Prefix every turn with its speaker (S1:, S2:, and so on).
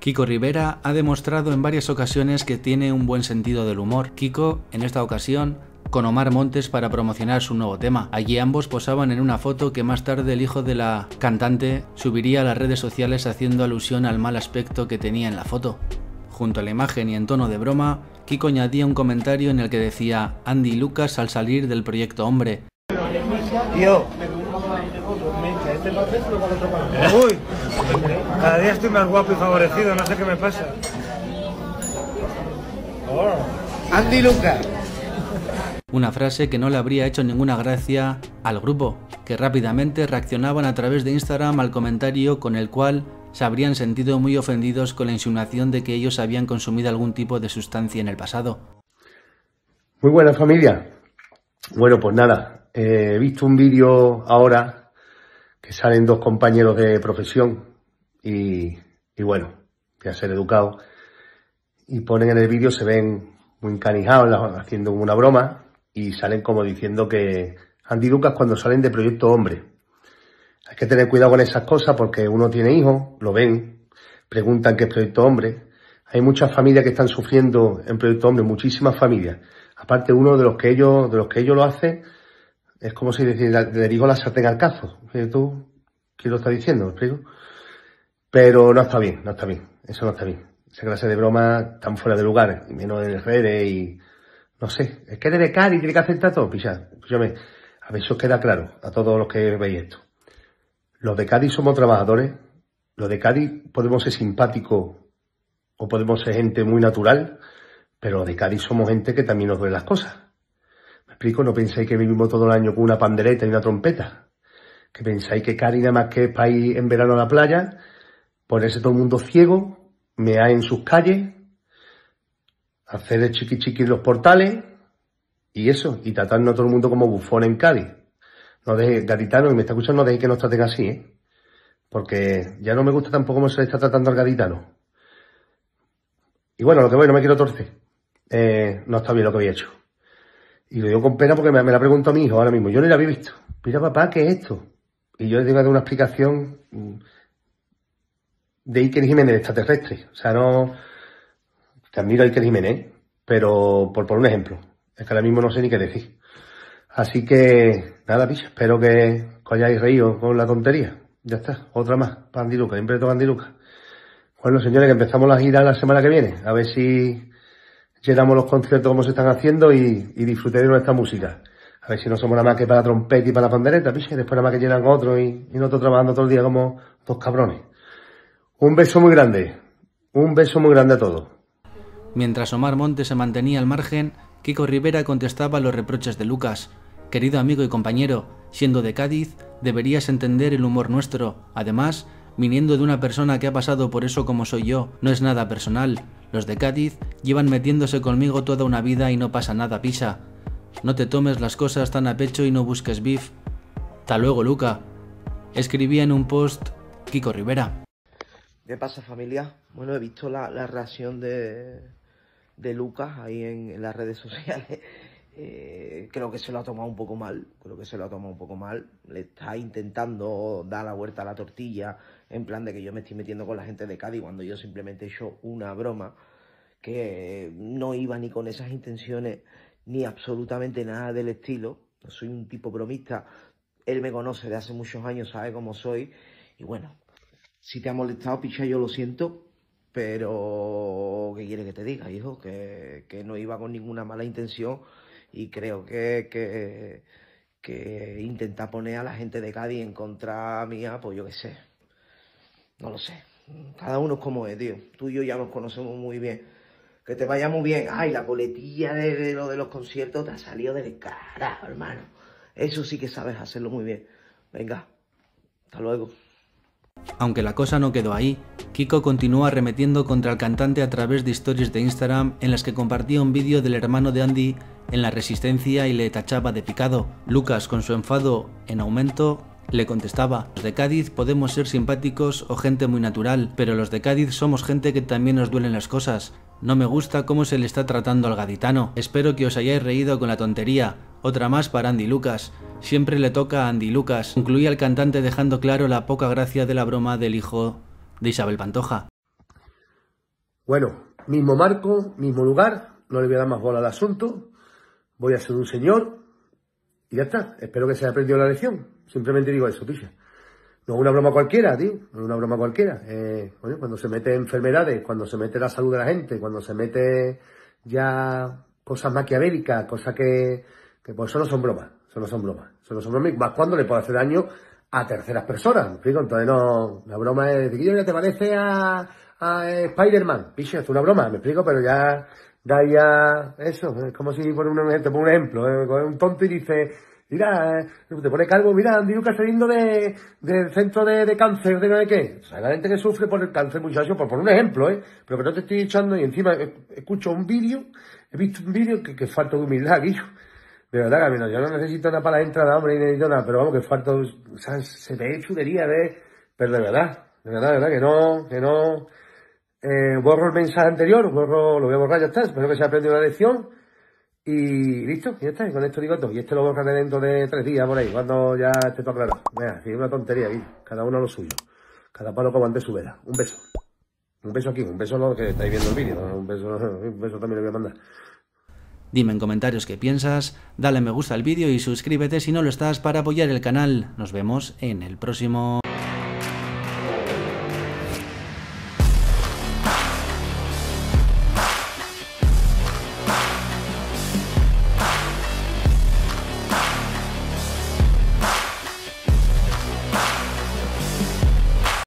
S1: Kiko Rivera ha demostrado en varias ocasiones que tiene un buen sentido del humor. Kiko, en esta ocasión, con Omar Montes para promocionar su nuevo tema. Allí ambos posaban en una foto que más tarde el hijo de la cantante subiría a las redes sociales haciendo alusión al mal aspecto que tenía en la foto. Junto a la imagen y en tono de broma, Kiko añadía un comentario en el que decía Andy Lucas al salir del proyecto Hombre.
S2: Este Uy,
S1: cada día estoy más guapo y favorecido,
S2: no sé qué me pasa.
S3: Oh. Andy
S1: Una frase que no le habría hecho ninguna gracia al grupo, que rápidamente reaccionaban a través de Instagram al comentario con el cual se habrían sentido muy ofendidos con la insinuación de que ellos habían consumido algún tipo de sustancia en el pasado.
S2: Muy buena familia. Bueno, pues nada, eh, he visto un vídeo ahora que salen dos compañeros de profesión y, y bueno, ya ser educado. Y ponen en el vídeo, se ven muy encanijados haciendo una broma y salen como diciendo que Andy cuando salen de Proyecto Hombre. Hay que tener cuidado con esas cosas porque uno tiene hijos, lo ven, preguntan qué es Proyecto Hombre. Hay muchas familias que están sufriendo en Proyecto Hombre, muchísimas familias. Aparte uno de los que ellos, de los que ellos lo hacen, es como si decir, digo la sartén al cazo. ¿Tú qué lo está diciendo? Pero no está bien, no está bien. Eso no está bien. Esa clase de broma tan fuera de lugar, y menos en redes y... No sé, es que de Cádiz tiene que aceptar todo. Pues pues a ver si os queda claro a todos los que veis esto. Los de Cádiz somos trabajadores, los de Cádiz podemos ser simpáticos o podemos ser gente muy natural, pero los de Cádiz somos gente que también nos duele las cosas explico, no pensáis que vivimos todo el año con una pandereta y una trompeta. Que pensáis que Cari nada más que es para ir en verano a la playa, ponerse todo el mundo ciego, mear en sus calles, hacer el chiqui chiqui en los portales y eso, y tratarnos a todo el mundo como bufón en Cádiz. No de gaditano, y me está escuchando, no dejéis que nos traten así, ¿eh? Porque ya no me gusta tampoco cómo se le está tratando al gaditano. Y bueno, lo que voy, no me quiero torcer. Eh, no está bien lo que he hecho. Y lo digo con pena porque me, me la preguntó a mi hijo ahora mismo. Yo no la había visto. Mira, papá, ¿qué es esto? Y yo le digo a dar una explicación mm, de Iker Jiménez, extraterrestre. O sea, no. Te admiro a Iker Jiménez, pero por un ejemplo. Es que ahora mismo no sé ni qué decir. Así que, nada, bicho, espero que os hayáis reído con la tontería. Ya está, otra más, Pandiluca, impreto Pandiluca. Bueno, señores, que empezamos la gira la semana que viene. A ver si llenamos los conciertos como se están haciendo y, y esta de nuestra música. A ver si no somos nada más que para trompeta y para pandereta, piche, después nada más que llenan otro y, y nosotros trabajando todo el día como dos cabrones. Un beso muy grande, un beso muy grande a todos.
S1: Mientras Omar Montes se mantenía al margen, Kiko Rivera contestaba los reproches de Lucas. Querido amigo y compañero, siendo de Cádiz, deberías entender el humor nuestro. Además, viniendo de una persona que ha pasado por eso como soy yo, no es nada personal. Los de Cádiz llevan metiéndose conmigo toda una vida y no pasa nada, pisa. No te tomes las cosas tan a pecho y no busques beef. Hasta luego, Luca. Escribía en un post Kiko Rivera.
S3: ¿Qué pasa, familia? Bueno, he visto la, la reacción de, de Lucas ahí en, las redes sociales eh, creo que se lo ha tomado un poco mal, creo que se lo ha tomado un poco mal. Le está intentando dar la vuelta a la tortilla, en plan de que yo me estoy metiendo con la gente de Cádiz cuando yo simplemente he hecho una broma que no iba ni con esas intenciones ni absolutamente nada del estilo. soy un tipo bromista, él me conoce de hace muchos años, sabe cómo soy. Y bueno, si te ha molestado, picha, yo lo siento, pero ¿qué quiere que te diga, hijo? Que, que no iba con ninguna mala intención y creo que, que, que intentar poner a la gente de Cádiz en contra mía, pues yo qué sé, no lo sé. Cada uno es como es, tío. Tú y yo ya nos conocemos muy bien. Que te vaya muy bien. Ay, la coletilla de, lo de los conciertos te ha salido de carajo, hermano. Eso sí que sabes hacerlo muy bien. Venga, hasta luego.
S1: Aunque la cosa no quedó ahí, Kiko continuó arremetiendo contra el cantante a través de historias de Instagram en las que compartía un vídeo del hermano de Andy en la resistencia y le tachaba de picado. Lucas, con su enfado en aumento, le contestaba, los de Cádiz podemos ser simpáticos o gente muy natural, pero los de Cádiz somos gente que también nos duelen las cosas. No me gusta cómo se le está tratando al gaditano. Espero que os hayáis reído con la tontería. Otra más para Andy Lucas. Siempre le toca a Andy Lucas. Incluía al cantante dejando claro la poca gracia de la broma del hijo de Isabel Pantoja.
S2: Bueno, mismo marco, mismo lugar, no le voy a dar más bola al asunto. Voy a ser un señor y ya está. Espero que se haya aprendido la lección. Simplemente digo eso, picha. No es una broma cualquiera, tío. No es una broma cualquiera. Eh, cuando se mete enfermedades, cuando se mete la salud de la gente, cuando se mete ya cosas maquiavélicas, cosas que, que pues solo son bromas, solo son bromas, solo son bromas, y más cuando le puede hacer daño a terceras personas, ¿me explico? Entonces no, la broma es de te parece a, a Spider-Man, piche, es una broma, me explico, pero ya da ya eso, es como si por un, te un ejemplo, ¿eh? un tonto y dice, mira, eh", te pone calvo, mira, Andy Lucas saliendo de, del centro de, cáncer, de no sé qué. O sea, la gente que sufre por el cáncer, muchachos, por, por un ejemplo, ¿eh? Pero que no te estoy echando y encima eh, escucho un vídeo, he visto un vídeo que, que falta de humildad, hijo de verdad, Camino, yo no necesito nada para la entrada, hombre, y necesito nada, pero vamos, que falta, o sea, se ve chulería, ¿ves? Pero de verdad, de verdad, de verdad, que no, que no, eh, borro el mensaje anterior, borro, lo voy a borrar, ya está, espero que se aprendido la lección, y listo, ya está, y con esto digo todo, y este lo borraré dentro de tres días, por ahí, cuando ya esté todo claro. Mira, si es una tontería aquí, cada uno lo suyo, cada palo como su vela. Un beso. Un beso aquí, un beso a los que estáis viendo el vídeo, un beso, un beso también le voy a mandar.
S1: Dime en comentarios qué piensas, dale me gusta al vídeo y suscríbete si no lo estás para apoyar el canal. Nos vemos en el próximo